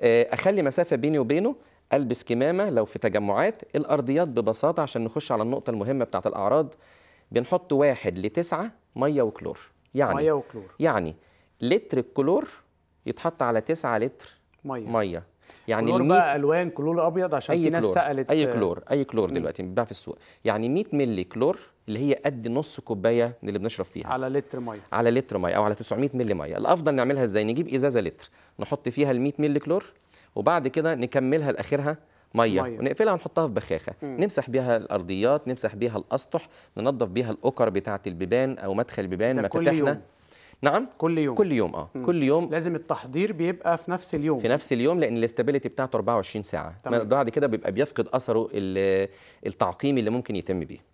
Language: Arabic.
آه، اخلي مسافه بيني وبينه البس كمامه لو في تجمعات الارضيات ببساطه عشان نخش على النقطه المهمه بتاعه الاعراض بنحط واحد لتسعة ميه وكلور يعني ميه وكلور يعني لتر الكلور يتحط على 9 لتر ميه ميه يعني كلور بقى الوان كلور ابيض عشان في ناس سالت اي كلور اي كلور دلوقتي بيتباع في السوق يعني 100 مللي كلور اللي هي قد نص كوبايه من اللي بنشرب فيها على لتر ميه على لتر ميه او على 900 مللي ميه الافضل نعملها ازاي نجيب ازازه لتر نحط فيها ال 100 مللي كلور وبعد كده نكملها لاخرها ميه, مية. ونقفلها ونحطها في بخاخه مم. نمسح بيها الارضيات نمسح بيها الاسطح ننظف بيها الاكر بتاعه البيبان او مدخل البيبان مفاتيحنا نعم كل يوم كل يوم اه مم. كل يوم لازم التحضير بيبقى في نفس اليوم في نفس اليوم لان الاستابيليتي بتاعته 24 ساعه بعد كده بيبقى بيفقد اثره التعقيم اللي ممكن يتم بيه